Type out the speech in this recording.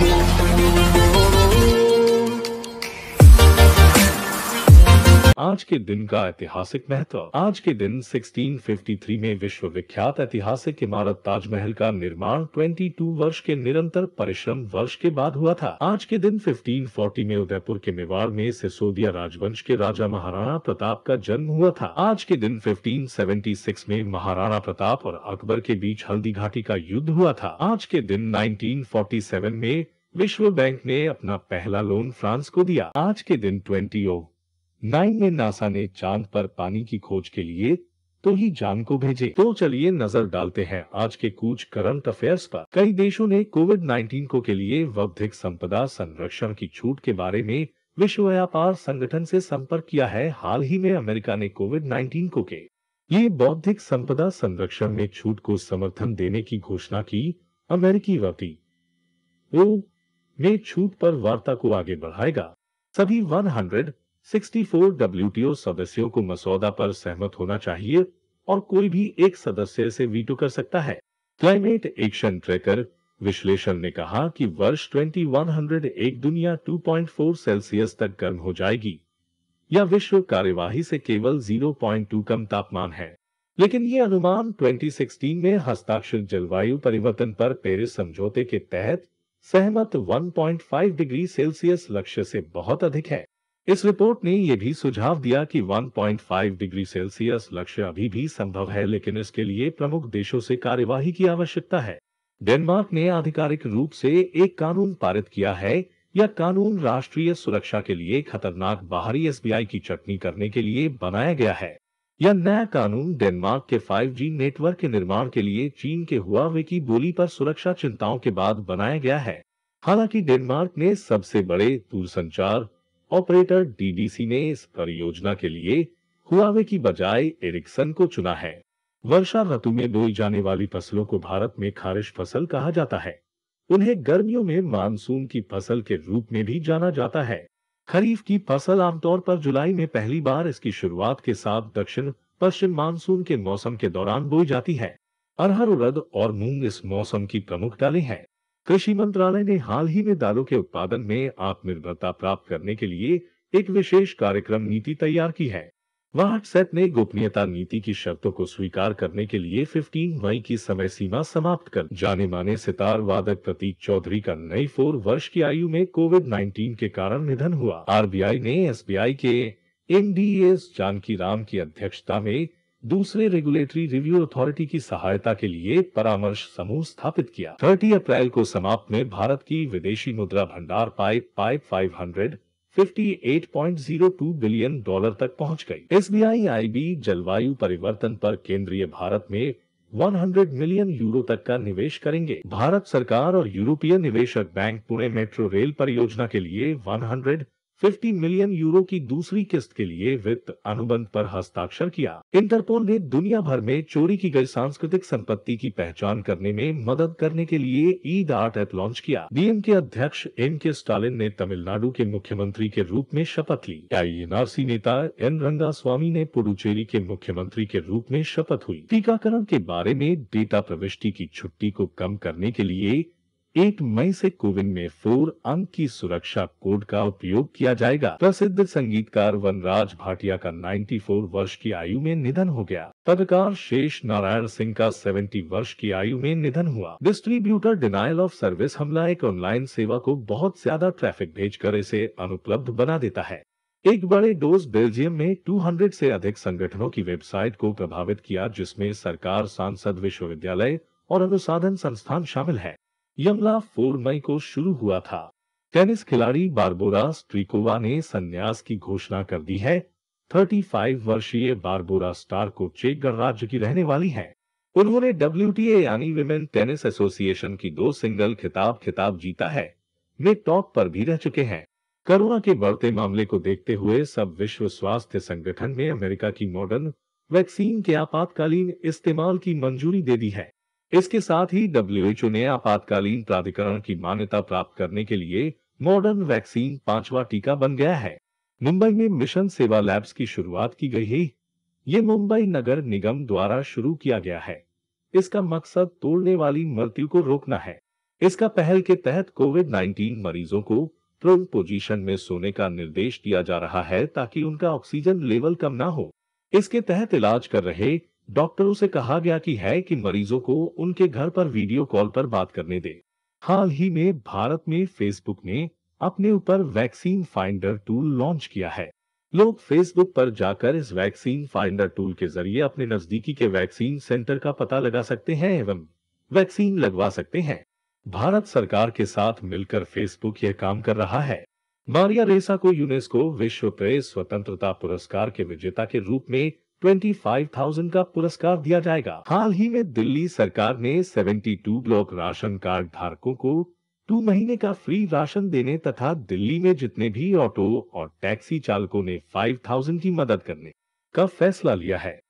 Thank you. आज के दिन का ऐतिहासिक महत्व आज के दिन 1653 में विश्व विख्यात ऐतिहासिक इमारत ताजमहल का निर्माण 22 वर्ष के निरंतर परिश्रम वर्ष के बाद हुआ था आज के दिन 1540 में उदयपुर के मेवाड़ में सिसोदिया राजवंश के राजा महाराणा प्रताप का जन्म हुआ था आज के दिन फिफ्टीन में महाराणा प्रताप और अकबर के बीच हल्दी घाटी का युद्ध हुआ था आज के दिन नाइनटीन में विश्व बैंक ने अपना पहला लोन फ्रांस को दिया आज के दिन ट्वेंटी नाइन में नासा ने चांद पर पानी की खोज के लिए तो ही जान को भेजे तो चलिए नजर डालते हैं आज के कुछ करंट अफेयर्स पर कई देशों ने कोविड 19 को के लिए बौद्धिक संपदा संरक्षण की छूट के बारे में विश्व व्यापार संगठन से संपर्क किया है हाल ही में अमेरिका ने कोविड 19 को के ये बौद्धिक संपदा संरक्षण में छूट को समर्थन देने की घोषणा की अमेरिकी वती में छूट पर वार्ता को आगे बढ़ाएगा सभी 100 64 डब्ल्यूटीओ सदस्यों को मसौदा पर सहमत होना चाहिए और कोई भी एक सदस्य से वीटो कर सकता है क्लाइमेट एक्शन ट्रैकर विश्लेषण ने कहा कि वर्ष 2101 दुनिया 2.4 सेल्सियस तक गर्म हो जाएगी यह विश्व कार्यवाही से केवल 0.2 कम तापमान है लेकिन ये अनुमान 2016 में हस्ताक्षर जलवायु परिवर्तन पर पेरिस समझौते के तहत सहमत 1.5 डिग्री सेल्सियस लक्ष्य से बहुत अधिक है इस रिपोर्ट ने यह भी सुझाव दिया कि 1.5 डिग्री सेल्सियस लक्ष्य अभी भी संभव है लेकिन इसके लिए प्रमुख देशों से कार्यवाही की आवश्यकता है डेनमार्क ने आधिकारिक रूप से एक कानून पारित किया है यह कानून राष्ट्रीय सुरक्षा के लिए खतरनाक बाहरी एस की चटनी करने के लिए बनाया गया है यह नया कानून डेनमार्क के 5G नेटवर्क के निर्माण के लिए चीन के हुआवे की बोली पर सुरक्षा चिंताओं के बाद बनाया गया है हालांकि डेनमार्क ने सबसे बड़े दूरसंचार ऑपरेटर डीडीसी ने इस परियोजना के लिए हुआवे की बजाय एरिक्सन को चुना है वर्षा ऋतु में बोई जाने वाली फसलों को भारत में खारिश फसल कहा जाता है उन्हें गर्मियों में मानसून की फसल के रूप में भी जाना जाता है खरीफ की फसल आमतौर पर जुलाई में पहली बार इसकी शुरुआत के साथ दक्षिण पश्चिम मानसून के मौसम के दौरान बोई जाती है अरहर उड़द और मूंग इस मौसम की प्रमुख डाले हैं कृषि मंत्रालय ने हाल ही में दालों के उत्पादन में आत्मनिर्भरता प्राप्त करने के लिए एक विशेष कार्यक्रम नीति तैयार की है व्हाट्सएप ने गोपनीयता नीति की शर्तों को स्वीकार करने के लिए 15 मई की समय सीमा समाप्त कर जाने माने सितार वादक प्रतीक चौधरी का नई फोर वर्ष की आयु में कोविड 19 के कारण निधन हुआ आरबीआई ने एसबीआई के एनडीएस जानकी राम की अध्यक्षता में दूसरे रेगुलेटरी रिव्यू अथॉरिटी की सहायता के लिए परामर्श समूह स्थापित किया 30 अप्रैल को समाप्त में भारत की विदेशी मुद्रा भंडार पाइप पाइप फाइव हंड्रेड 58.02 बिलियन डॉलर तक पहुंच गई एस बी जलवायु परिवर्तन पर केंद्रीय भारत में 100 मिलियन यूरो तक का निवेश करेंगे भारत सरकार और यूरोपीय निवेशक बैंक पुणे मेट्रो रेल परियोजना के लिए 100 50 मिलियन यूरो की दूसरी किस्त के लिए वित्त अनुबंध पर हस्ताक्षर किया इंटरपोल ने दुनिया भर में चोरी की गई सांस्कृतिक संपत्ति की पहचान करने में मदद करने के लिए ईद आर्ट ऐप लॉन्च किया डीएम के अध्यक्ष एम के स्टालिन ने तमिलनाडु के मुख्यमंत्री के रूप में शपथ ली आई नेता एन रंगा स्वामी ने पुडुचेरी के मुख्यमंत्री के रूप में शपथ हुई टीकाकरण के बारे में डेटा प्रविष्टि की छुट्टी को कम करने के लिए एक मई से कोविन में फोर अंक की सुरक्षा कोड का उपयोग किया जाएगा प्रसिद्ध संगीतकार वनराज भाटिया का 94 वर्ष की आयु में निधन हो गया पत्रकार शेष नारायण सिंह का 70 वर्ष की आयु में निधन हुआ डिस्ट्रीब्यूटर डिनाइल ऑफ सर्विस हमला एक ऑनलाइन सेवा को बहुत ज्यादा ट्रैफिक भेज कर इसे अनुपलब्ध बना देता है एक बड़े डोज बेल्जियम में 200 से अधिक संगठनों की वेबसाइट को प्रभावित किया जिसमें सरकार सांसद विश्वविद्यालय और अनुसाधन संस्थान शामिल है यमला फोर मई को शुरू हुआ था टेनिस खिलाड़ी बारबोरा स्ट्रीकोवा ने संन्यास की घोषणा कर दी है 35 वर्षीय बारबोरा स्टार को चेक गणराज्य की रहने वाली है उन्होंने डब्ल्यू यानी विमेन टेनिस एसोसिएशन की दो सिंगल खिताब खिताब जीता है वे टॉप पर भी रह चुके हैं कोरोना के बढ़ते मामले को देखते हुए सब विश्व स्वास्थ्य संगठन ने अमेरिका की मॉडर्न वैक्सीन के आपातकालीन इस्तेमाल की मंजूरी दे दी है इसके साथ ही डब्ल्यूएचओ ने आपातकालीन प्राधिकरण की मान्यता प्राप्त करने के लिए मॉडर्न वैक्सीन पांचवा टीका बन गया है मुंबई में मिशन सेवा लैब्स की शुरुआत की गई है ये मुंबई नगर निगम द्वारा शुरू किया गया है इसका मकसद तोड़ने वाली मृत्यु को रोकना है इसका पहल के तहत कोविड 19 मरीजों को प्रोन पोजीशन में सोने का निर्देश दिया जा रहा है ताकि उनका ऑक्सीजन लेवल कम ना हो इसके तहत इलाज कर रहे डॉक्टरों से कहा गया कि है कि मरीजों को उनके घर पर वीडियो कॉल पर बात करने दें हाल ही में भारत में फेसबुक ने अपने ऊपर वैक्सीन फाइंडर टूल लॉन्च किया है लोग फेसबुक पर जाकर इस वैक्सीन फाइंडर टूल के जरिए अपने नजदीकी के वैक्सीन सेंटर का पता लगा सकते हैं एवं वैक्सीन लगवा सकते हैं भारत सरकार के साथ मिलकर फेसबुक यह काम कर रहा है मारिया रेसा को यूनेस्को विश्व प्रेस स्वतंत्रता पुरस्कार के विजेता के रूप में 25,000 का पुरस्कार दिया जाएगा हाल ही में दिल्ली सरकार ने 72 ब्लॉक राशन कार्ड धारकों को टू महीने का फ्री राशन देने तथा दिल्ली में जितने भी ऑटो और टैक्सी चालकों ने 5,000 की मदद करने का फैसला लिया है